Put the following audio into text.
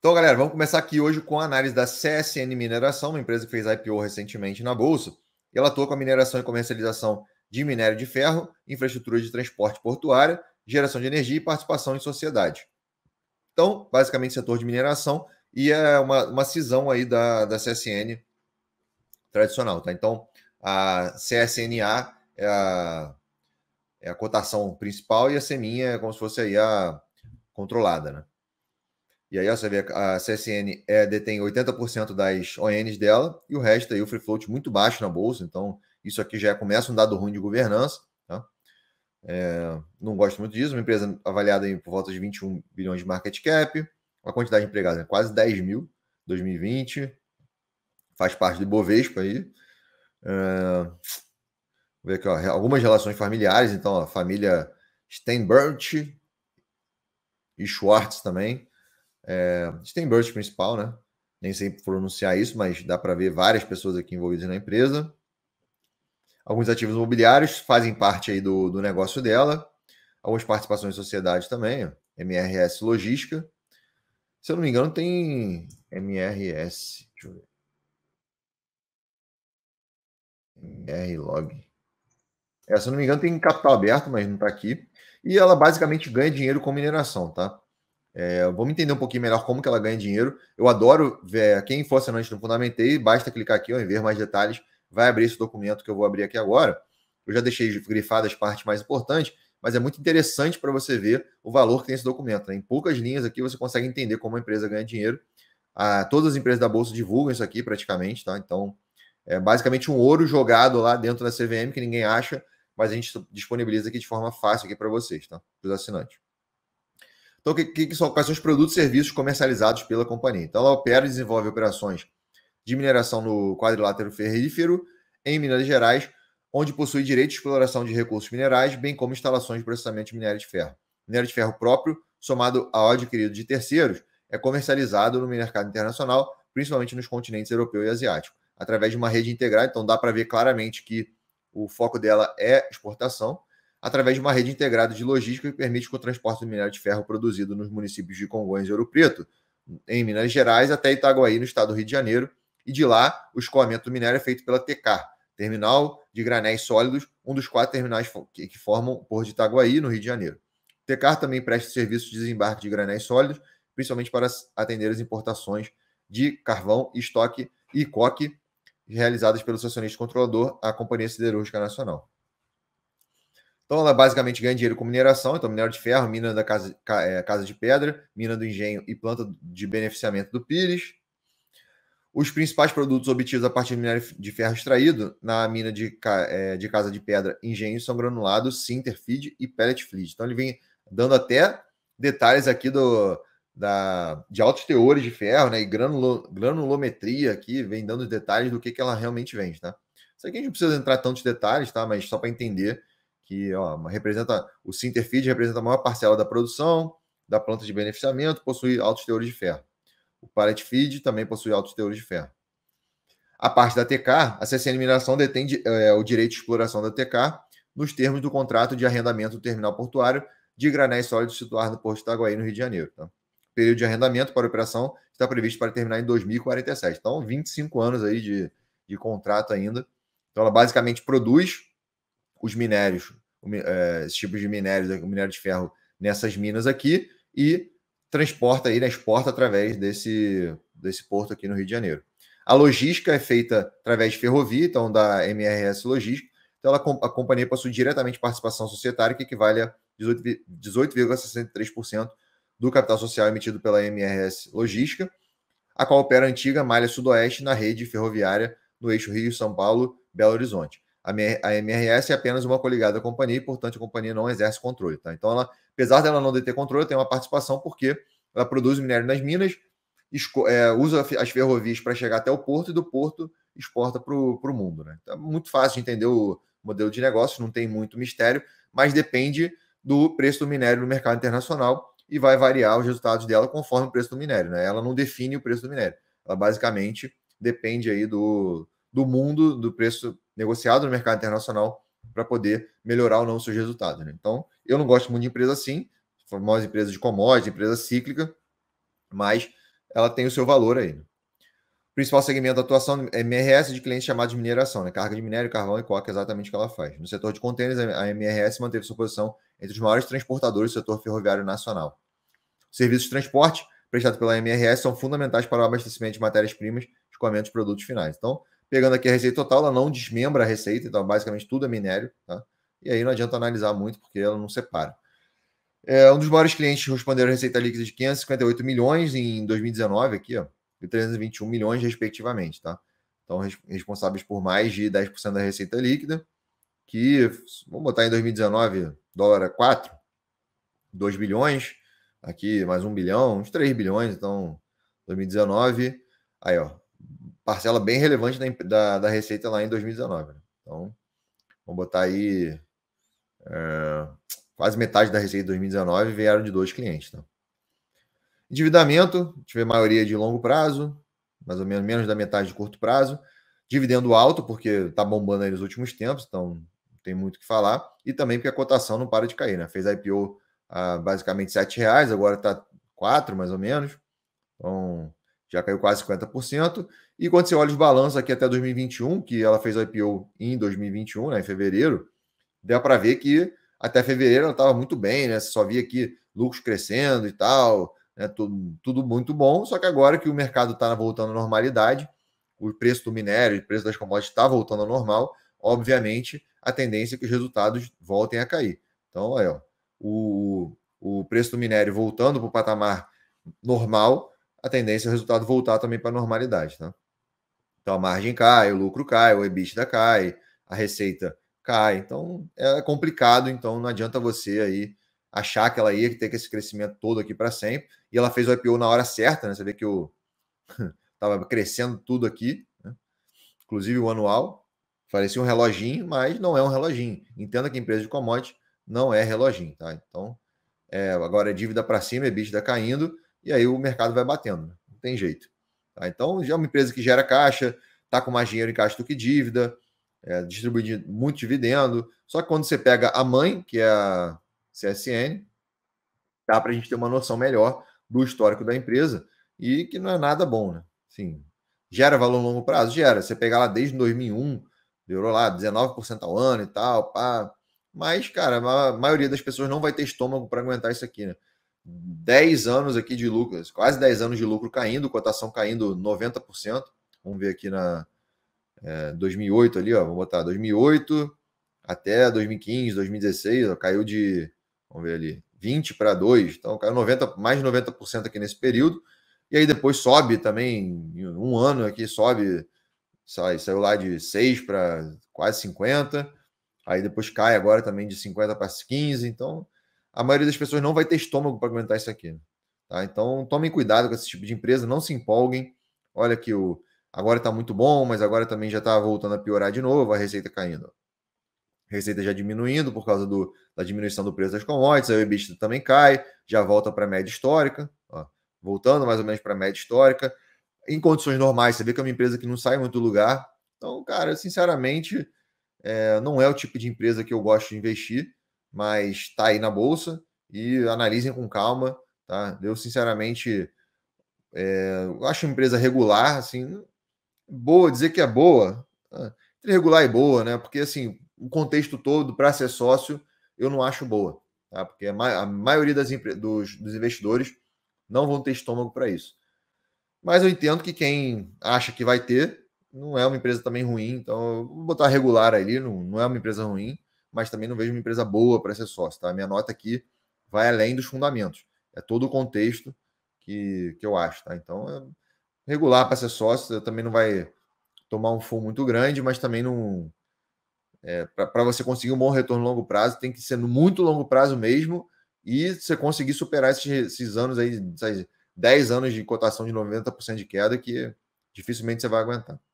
Então, galera, vamos começar aqui hoje com a análise da CSN Mineração, uma empresa que fez IPO recentemente na Bolsa. E ela atua com a mineração e comercialização de minério de ferro, infraestrutura de transporte portuária, geração de energia e participação em sociedade. Então, basicamente, setor de mineração e é uma, uma cisão aí da, da CSN tradicional, tá? Então, a CSNA é a, é a cotação principal e a CEMINHA é como se fosse aí a controlada, né? E aí você vê a CSN é, detém 80% das ONs dela e o resto aí o free float muito baixo na bolsa. Então isso aqui já começa um dado ruim de governança. Tá? É, não gosto muito disso. Uma empresa avaliada em por volta de 21 bilhões de market cap, uma quantidade de empregados né? quase 10 mil 2020, faz parte do Bovespa aí. É, ver aqui, ó, algumas relações familiares, então a família Steinbrandt e Schwartz também é, burst principal, né? Nem sei pronunciar isso, mas dá para ver várias pessoas aqui envolvidas na empresa. Alguns ativos imobiliários fazem parte aí do, do negócio dela. Algumas participações em sociedade também, MRS Logística. Se eu não me engano, tem MRS. Deixa eu ver. É, se eu não me engano, tem capital aberto, mas não está aqui. E ela basicamente ganha dinheiro com mineração, tá? É, vamos entender um pouquinho melhor como que ela ganha dinheiro. Eu adoro ver quem for assinante do Fundamentei, basta clicar aqui ó, em ver mais detalhes, vai abrir esse documento que eu vou abrir aqui agora. Eu já deixei grifadas as partes mais importantes, mas é muito interessante para você ver o valor que tem esse documento. Né? Em poucas linhas aqui você consegue entender como a empresa ganha dinheiro. Ah, todas as empresas da Bolsa divulgam isso aqui praticamente, tá? Então, é basicamente um ouro jogado lá dentro da CVM que ninguém acha, mas a gente disponibiliza aqui de forma fácil aqui para vocês, tá? Para os assinantes. Então, que, que, quais são os produtos e serviços comercializados pela companhia? Então, ela opera e desenvolve operações de mineração no quadrilátero ferrífero, em Minas Gerais, onde possui direito de exploração de recursos minerais, bem como instalações de processamento de minério de ferro. Minério de ferro próprio, somado ao adquirido de terceiros, é comercializado no mercado internacional, principalmente nos continentes europeu e asiático, através de uma rede integrada. Então, dá para ver claramente que o foco dela é exportação através de uma rede integrada de logística que permite que o transporte do minério de ferro produzido nos municípios de Congonhas e Ouro Preto, em Minas Gerais, até Itaguaí, no estado do Rio de Janeiro, e de lá o escoamento do minério é feito pela TECAR, Terminal de Granéis Sólidos, um dos quatro terminais que formam o Porto de Itaguaí, no Rio de Janeiro. TECAR também presta serviço de desembarque de granéis sólidos, principalmente para atender as importações de carvão, estoque e coque realizadas pelo acionista controlador, a Companhia Siderúrgica Nacional. Então ela basicamente ganha dinheiro com mineração, então minério de ferro, mina da casa, é, casa de pedra, mina do engenho e planta de beneficiamento do Pires. Os principais produtos obtidos a partir do minério de ferro extraído na mina de, é, de casa de pedra, engenho, são granulados, sinter, feed e pellet feed. Então ele vem dando até detalhes aqui do, da, de altos teores de ferro né, e granulo, granulometria aqui, vem dando detalhes do que, que ela realmente vende. Tá? Isso aqui a gente não precisa entrar tantos detalhes, tá? mas só para entender que ó, representa o Sinterfeed representa a maior parcela da produção da planta de beneficiamento, possui altos teores de ferro. O Pallet Feed também possui altos teores de ferro. A parte da TK, a CCN Mineração detém é, o direito de exploração da TK nos termos do contrato de arrendamento do terminal portuário de granéis sólidos situado no Porto de Itaguaí, no Rio de Janeiro. Tá? O período de arrendamento para operação está previsto para terminar em 2047. Então, 25 anos aí de, de contrato ainda. Então, ela basicamente produz os minérios, é, esses tipos de minérios, o minério de ferro nessas minas aqui e transporta aí, né, exporta através desse, desse porto aqui no Rio de Janeiro. A logística é feita através de ferrovia, então da MRS Logística. Então ela, a companhia possui diretamente participação societária que equivale a 18,63% 18, do capital social emitido pela MRS Logística, a qual opera a antiga malha sudoeste na rede ferroviária no eixo Rio-São Paulo-Belo Horizonte. A MRS é apenas uma coligada da companhia e, portanto, a companhia não exerce controle. Tá? Então, ela, apesar dela não deter controle, tem uma participação porque ela produz minério nas minas, é, usa as ferrovias para chegar até o porto e do porto exporta para o mundo. Né? Então, é muito fácil de entender o modelo de negócio, não tem muito mistério, mas depende do preço do minério no mercado internacional e vai variar os resultados dela conforme o preço do minério. Né? Ela não define o preço do minério. Ela basicamente depende aí do, do mundo, do preço negociado no mercado internacional para poder melhorar ou não os seus resultados. Né? Então, eu não gosto muito de empresa assim, famosa empresa de commodity, empresa cíclica, mas ela tem o seu valor aí. Né? principal segmento de atuação é MRS de clientes chamados de mineração, né? carga de minério, carvão e coca, é exatamente o que ela faz. No setor de contêineres, a MRS manteve sua posição entre os maiores transportadores do setor ferroviário nacional. Os serviços de transporte prestados pela MRS são fundamentais para o abastecimento de matérias-primas, escoamento de produtos finais. Então, Pegando aqui a receita total, ela não desmembra a receita, então basicamente tudo é minério, tá? E aí não adianta analisar muito, porque ela não separa. É, um dos maiores clientes responderam receita líquida de 558 milhões em 2019, aqui, ó, e 321 milhões, respectivamente, tá? Então, res responsáveis por mais de 10% da receita líquida, que, vamos botar em 2019, dólar 4, é 2 bilhões, aqui mais 1 bilhão, uns 3 bilhões, então, 2019, aí, ó, parcela bem relevante da, da, da receita lá em 2019. Né? Então, vamos botar aí é, quase metade da receita de 2019 vieram de dois clientes. Tá? Endividamento, tive a maioria de longo prazo, mais ou menos menos da metade de curto prazo. Dividendo alto, porque está bombando aí nos últimos tempos, então não tem muito o que falar. E também porque a cotação não para de cair, né? Fez a IPO a basicamente R$ reais, agora está quatro mais ou menos. Então, já caiu quase 50%. E quando você olha os balanços aqui até 2021, que ela fez a IPO em 2021, né, em fevereiro, deu para ver que até fevereiro ela estava muito bem, né? Você só via aqui lucros crescendo e tal, né? tudo, tudo muito bom. Só que agora que o mercado está voltando à normalidade, o preço do minério, o preço das commodities está voltando ao normal, obviamente a tendência é que os resultados voltem a cair. Então, aí, ó, o, o preço do minério voltando para o patamar normal, a tendência é o resultado voltar também para a normalidade, tá? Então a margem cai, o lucro cai, o EBITDA cai, a receita cai. Então é complicado, então não adianta você aí achar que ela ia ter esse crescimento todo aqui para sempre. E ela fez o IPO na hora certa, né? Você vê que o tava crescendo tudo aqui, né? inclusive o anual. Parecia um reloginho, mas não é um reloginho. Entenda que empresa de commodity não é reloginho, tá? Então, é, agora é dívida para cima, EBITDA caindo e aí o mercado vai batendo, né? não tem jeito. Tá? Então, já é uma empresa que gera caixa, está com mais dinheiro em caixa do que dívida, é, muito dividendo. Só que quando você pega a mãe, que é a CSN, dá para a gente ter uma noção melhor do histórico da empresa e que não é nada bom, né? gera valor a longo prazo, gera. Você pega lá desde 2001, durou lá 19% ao ano e tal, pá. Mas, cara, a maioria das pessoas não vai ter estômago para aguentar isso aqui, né? 10 anos aqui de lucro, quase 10 anos de lucro caindo, cotação caindo 90%. Vamos ver aqui na é, 2008 ali, ó, vamos botar 2008 até 2015, 2016, ó, caiu de, vamos ver ali, 20 para 2, então caiu 90, mais de 90% aqui nesse período. E aí depois sobe também, um ano aqui sobe, sai, saiu lá de 6 para quase 50, aí depois cai agora também de 50 para 15, então a maioria das pessoas não vai ter estômago para aguentar isso aqui. Tá? Então, tomem cuidado com esse tipo de empresa, não se empolguem. Olha que o agora está muito bom, mas agora também já está voltando a piorar de novo, a receita caindo. receita já diminuindo por causa do, da diminuição do preço das commodities, aí o EBITDA também cai, já volta para a média histórica, ó, voltando mais ou menos para a média histórica. Em condições normais, você vê que é uma empresa que não sai muito do lugar. Então, cara, sinceramente, é, não é o tipo de empresa que eu gosto de investir mas está aí na bolsa e analisem com calma, tá? Eu, sinceramente, é, acho uma empresa regular, assim, boa, dizer que é boa, ah, entre regular e boa, né? Porque, assim, o contexto todo para ser sócio, eu não acho boa, tá? Porque a, maioria das dos, dos investidores não vão ter estômago para isso. Mas eu entendo que quem acha que vai ter, não é uma empresa também ruim, então vou botar regular ali, não, não é uma empresa ruim mas também não vejo uma empresa boa para ser sócio. Tá? Minha nota aqui vai além dos fundamentos. É todo o contexto que, que eu acho. Tá? Então, é regular para ser sócio, também não vai tomar um full muito grande, mas também não. É, para você conseguir um bom retorno a longo prazo, tem que ser no muito longo prazo mesmo e você conseguir superar esses, esses anos aí, esses 10 anos de cotação de 90% de queda que dificilmente você vai aguentar.